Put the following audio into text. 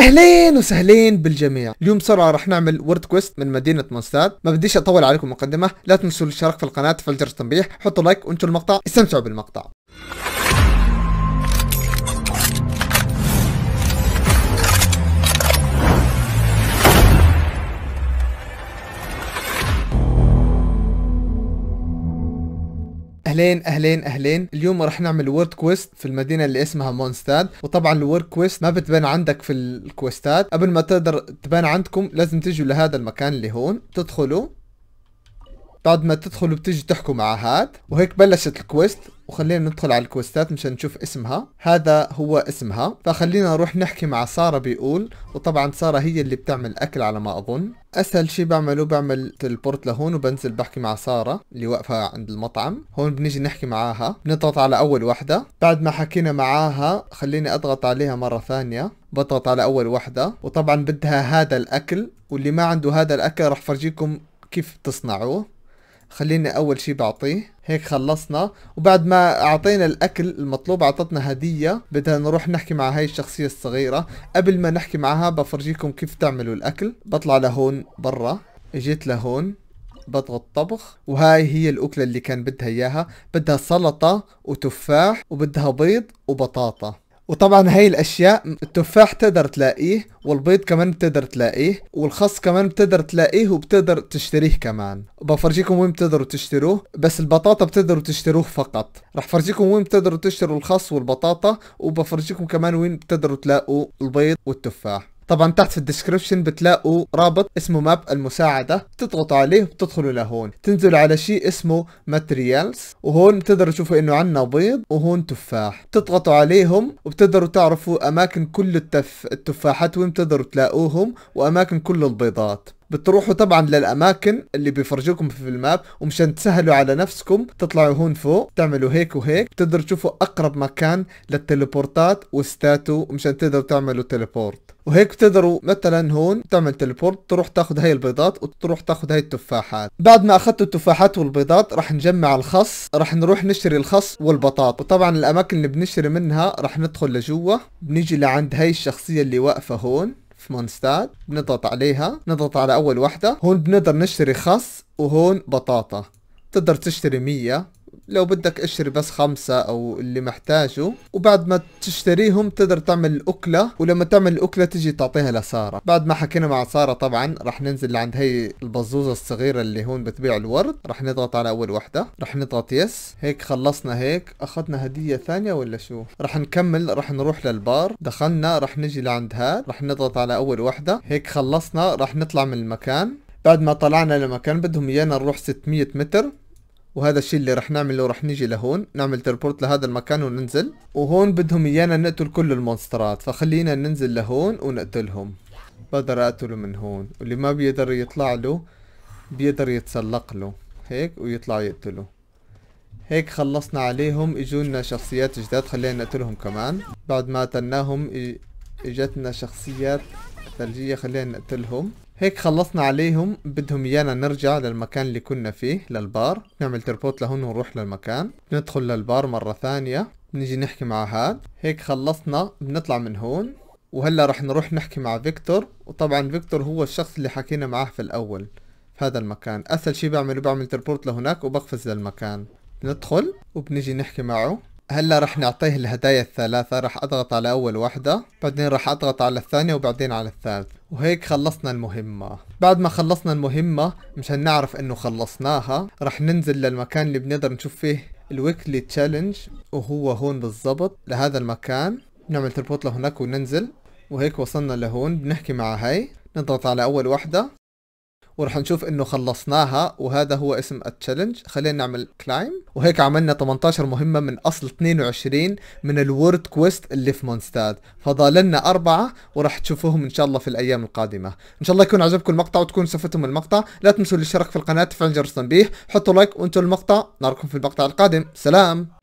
اهلين وسهلين بالجميع اليوم بسرعه رح نعمل وورد كويست من مدينه مونستاد ما بديش اطول عليكم المقدمه لا تنسوا الاشتراك في القناه تفعيل جرس التنبيه حطوا لايك وانتوا المقطع استمتعوا بالمقطع اهلين اهلين اهلين اليوم راح نعمل وورد كويست في المدينه اللي اسمها مونستاد وطبعا الوورد كويست ما بتبان عندك في الكويستات قبل ما تقدر تبان عندكم لازم تيجوا لهذا المكان اللي هون تدخلوا بعد ما تدخلوا بتجي تحكوا مع هاد وهيك بلشت الكويست وخلينا ندخل على الكويستات مشان نشوف اسمها هذا هو اسمها فخلينا نروح نحكي مع سارة بيقول وطبعا سارة هي اللي بتعمل اكل على ما اظن اسهل شيء بعمله بعمل تلبورت لهون وبنزل بحكي مع ساره اللي واقفه عند المطعم هون بنيجي نحكي معاها بنضغط على اول وحده بعد ما حكينا معاها خليني اضغط عليها مره ثانيه بضغط على اول وحده وطبعا بدها هذا الاكل واللي ما عنده هذا الاكل راح فرجيكم كيف تصنعوه خليني اول شي بعطيه هيك خلصنا وبعد ما اعطينا الاكل المطلوب اعطتنا هدية بدنا نروح نحكي مع هاي الشخصية الصغيرة قبل ما نحكي معها بفرجيكم كيف تعملوا الاكل بطلع لهون برا اجيت لهون بضغط طبخ وهاي هي الأكلة اللي كان بدها إياها بدها سلطة وتفاح وبدها بيض وبطاطا وطبعا هاي الاشياء التفاح تقدر تلاقيه والبيض كمان بتقدر تلاقيه والخص كمان بتقدر تلاقيه وبتقدر تشتريه كمان بفرجيكم وين بتقدروا تشتروه بس البطاطا بتقدروا تشتروه فقط رح فرجيكم وين بتقدروا تشتروا الخص والبطاطا وبفرجيكم كمان وين بتقدروا تلاقوا البيض والتفاح طبعا تحت في الديسكربشن بتلاقوا رابط اسمه ماب المساعدة بتضغطوا عليه وبتدخلوا لهون تنزل على شيء اسمه ماتريالز وهون بتقدروا تشوفوا انه عندنا بيض وهون تفاح بتضغطوا عليهم وبتقدروا تعرفوا اماكن كل التف... التفاحات وين بتقدروا تلاقوهم واماكن كل البيضات بتروحوا طبعا للاماكن اللي بيفرجوكم في الماب ومشان تسهلوا على نفسكم تطلعوا هون فوق تعملوا هيك وهيك بتقدروا تشوفوا اقرب مكان للتليبورتات وستاتو مشان تقدروا تعملوا تليبورت وهيك بتقدروا مثلا هون تعمل تليبورت تروح تاخذ هاي البيضات وتروح تاخذ هاي التفاحات بعد ما اخذتوا التفاحات والبيضات راح نجمع الخص راح نروح نشتري الخص والبطاط وطبعا الاماكن اللي بنشتري منها راح ندخل لجوا بنيجي لعند هاي الشخصيه اللي واقفه هون في مانستاد نضغط عليها نضغط على اول واحدة هون بنقدر نشتري خس وهون بطاطا تقدر تشتري 100 لو بدك اشتري بس خمسة او اللي محتاجه وبعد ما تشتريهم تقدر تعمل الاكلة ولما تعمل الاكلة تجي تعطيها لسارة بعد ما حكينا مع سارة طبعا رح ننزل لعند هي البزوزة الصغيرة اللي هون بتبيع الورد رح نضغط على اول وحدة رح نضغط يس هيك خلصنا هيك اخذنا هدية ثانية ولا شو رح نكمل رح نروح للبار دخلنا رح نجي لعند هاد رح نضغط على اول وحدة هيك خلصنا رح نطلع من المكان بعد ما طلعنا لمكان بدهم ايانا نروح 600 متر وهذا الشيء اللي رح نعمله رح نجي لهون نعمل تربورت لهذا المكان وننزل وهون بدهم ايانا نقتل كل المونسترات فخلينا ننزل لهون ونقتلهم بقدر اقتله من هون واللي ما بيقدر يطلع له بيقدر يتسلق له هيك ويطلع يقتله هيك خلصنا عليهم اجونا شخصيات جداد خلينا نقتلهم كمان بعد ما قتلناهم اجتنا شخصيات ثلجية خلينا نقتلهم هيك خلصنا عليهم بدهم ايانا نرجع للمكان اللي كنا فيه للبار نعمل تربوت لهن ونروح للمكان ندخل للبار مرة ثانية نجي نحكي مع هاد هيك خلصنا بنطلع من هون وهلا رح نروح نحكي مع فيكتور وطبعا فيكتور هو الشخص اللي حكينا معاه في الاول في هذا المكان اسهل شي بعمله بعمل تربورت لهناك وبقفز للمكان ندخل وبنيجي نحكي معه هلا رح نعطيه الهدايا الثلاثة رح اضغط على اول واحدة بعدين رح اضغط على الثانية وبعدين على الثالثة وهيك خلصنا المهمة بعد ما خلصنا المهمة مشان نعرف انه خلصناها رح ننزل للمكان اللي بنقدر نشوف فيه الويكلي تشالنج وهو هون بالضبط لهذا المكان نعمل تربوت لهناك وننزل وهيك وصلنا لهون بنحكي مع هاي نضغط على اول واحدة وراح نشوف انه خلصناها وهذا هو اسم التشالنج خلينا نعمل كلايم وهيك عملنا 18 مهمة من اصل 22 من الورد كويست اللي في مونستاد فضالنا اربعة وراح تشوفوهم ان شاء الله في الايام القادمة ان شاء الله يكون عجبكم المقطع وتكون استفدتم المقطع لا تنسوا الاشتراك في القناة تفعيل جرس التنبيه حطوا لايك وانتوا المقطع نراكم في المقطع القادم سلام